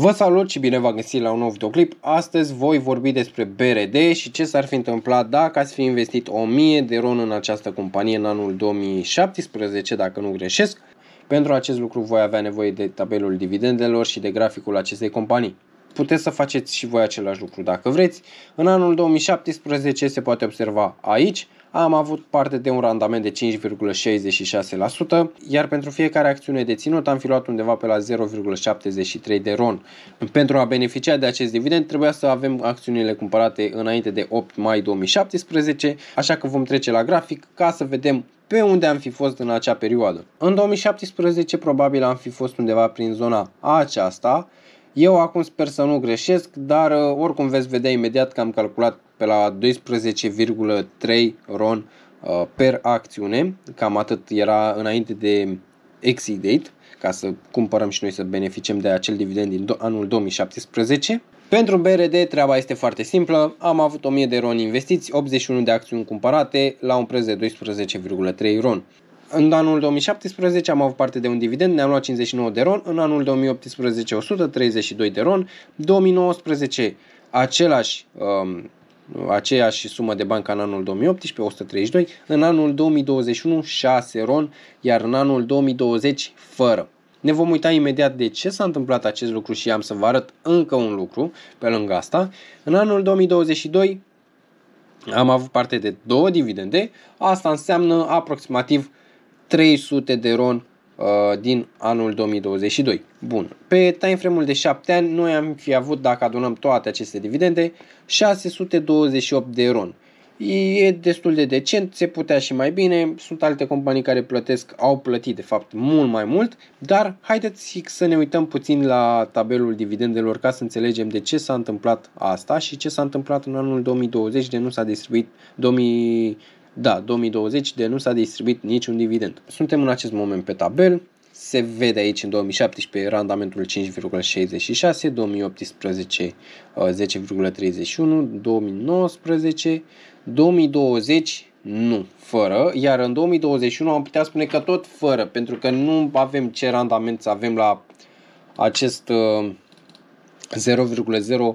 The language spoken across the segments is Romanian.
Vă salut și bine v-am găsit la un nou videoclip. Astăzi voi vorbi despre BRD și ce s-ar fi întâmplat dacă ați fi investit 1000 de ron în această companie în anul 2017, dacă nu greșesc. Pentru acest lucru voi avea nevoie de tabelul dividendelor și de graficul acestei companii puteți să faceți și voi același lucru dacă vreți. În anul 2017 se poate observa aici, am avut parte de un randament de 5,66%, iar pentru fiecare acțiune deținută am fi luat undeva pe la 0,73 de RON. Pentru a beneficia de acest dividend trebuia să avem acțiunile cumpărate înainte de 8 mai 2017, așa că vom trece la grafic ca să vedem pe unde am fi fost în acea perioadă. În 2017 probabil am fi fost undeva prin zona aceasta, eu acum sper să nu greșesc, dar uh, oricum veți vedea imediat că am calculat pe la 12,3 RON uh, per acțiune, cam atât era înainte de exit date, ca să cumpărăm și noi să beneficiem de acel dividend din anul 2017. Pentru BRD treaba este foarte simplă, am avut 1000 de RON investiți, 81 de acțiuni cumpărate la un preț de 12,3 RON. În anul 2017 am avut parte de un dividend, ne-am luat 59 de ron, în anul 2018 132 de ron, 2019 același um, aceeași sumă de bani ca în anul 2018, 132, în anul 2021 6 ron, iar în anul 2020 fără. Ne vom uita imediat de ce s-a întâmplat acest lucru și am să vă arăt încă un lucru pe lângă asta. În anul 2022 am avut parte de două dividende, asta înseamnă aproximativ 300 de RON uh, din anul 2022. Bun, pe frame ul de 7 ani noi am fi avut, dacă adunăm toate aceste dividende, 628 de RON. E destul de decent, se putea și mai bine, sunt alte companii care plătesc, au plătit de fapt mult mai mult, dar haideți să ne uităm puțin la tabelul dividendelor ca să înțelegem de ce s-a întâmplat asta și ce s-a întâmplat în anul 2020 de nu s-a distribuit 2000 da, 2020 de nu s-a distribuit niciun dividend. Suntem în acest moment pe tabel. Se vede aici în 2017 randamentul 5,66, 2018 10,31, 2019, 2020 nu, fără, iar în 2021 am putea spune că tot fără, pentru că nu avem ce randament să avem la acest 0,0 uh,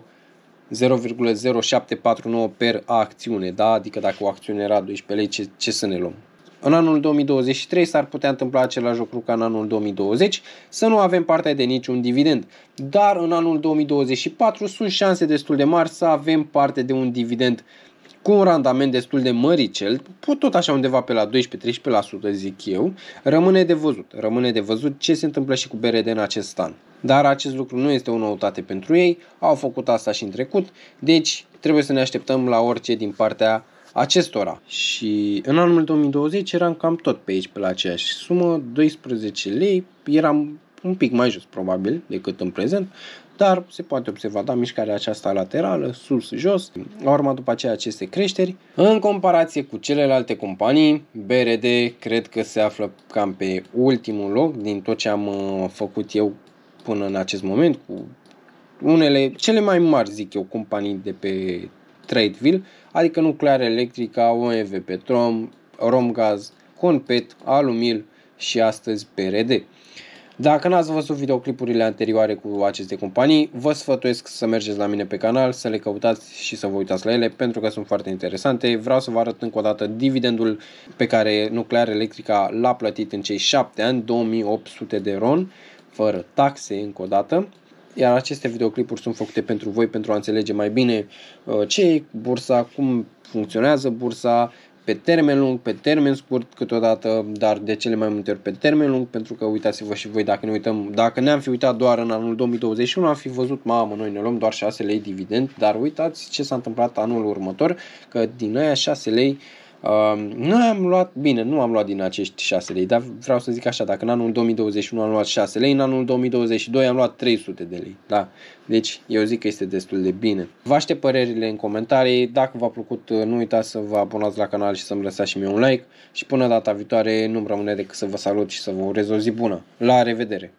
0,0749 per acțiune, da? adică dacă o acțiune era 12 lei, ce, ce să ne luăm? În anul 2023 s-ar putea întâmpla același lucru ca în anul 2020, să nu avem parte de niciun dividend. Dar în anul 2024 sunt șanse destul de mari să avem parte de un dividend cu un randament destul de măricel, tot așa undeva pe la 12-13% zic eu, rămâne de văzut. Rămâne de văzut ce se întâmplă și cu BRD în acest an. Dar acest lucru nu este o noutate pentru ei, au făcut asta și în trecut, deci trebuie să ne așteptăm la orice din partea acestora. Și în anul 2020 eram cam tot pe aici, pe la aceeași sumă, 12 lei, eram un pic mai jos probabil decât în prezent, dar se poate observa, da, mișcarea aceasta laterală, sus-jos, la urma după aceea aceste creșteri. În comparație cu celelalte companii, BRD cred că se află cam pe ultimul loc din tot ce am uh, făcut eu până în acest moment cu unele, cele mai mari, zic eu, companii de pe Tradeville, adică Nuclear Electrica, OMV Petrom, Romgaz, Conpet, Alumil și astăzi BRD. Dacă n-ați văzut videoclipurile anterioare cu aceste companii, vă sfătuiesc să mergeți la mine pe canal, să le căutați și să vă uitați la ele pentru că sunt foarte interesante. Vreau să vă arăt încă o dată dividendul pe care Nuclear Electrica l-a plătit în cei 7 ani, 2800 de ron, fără taxe încă o dată iar aceste videoclipuri sunt făcute pentru voi pentru a înțelege mai bine uh, ce e bursa, cum funcționează bursa, pe termen lung, pe termen scurt câteodată, dar de cele mai multe ori pe termen lung, pentru că uitați-vă și voi, dacă ne uităm, dacă ne-am fi uitat doar în anul 2021, am fi văzut, mamă, noi ne luăm doar 6 lei dividend, dar uitați ce s-a întâmplat anul următor, că din aia 6 lei uh, nu noi am luat, bine, nu am luat din acești 6 lei, dar vreau să zic așa, dacă în anul 2021 am luat 6 lei, în anul 2022 am luat 300 de lei, da? Deci eu zic că este destul de bine. Vă aștept părerile în comentarii, dacă v-a plăcut nu uitați să vă abonați la canal și să-mi lăsați și mie un like și până data viitoare nu-mi rămâne decât să vă salut și să vă urez o zi bună. La revedere!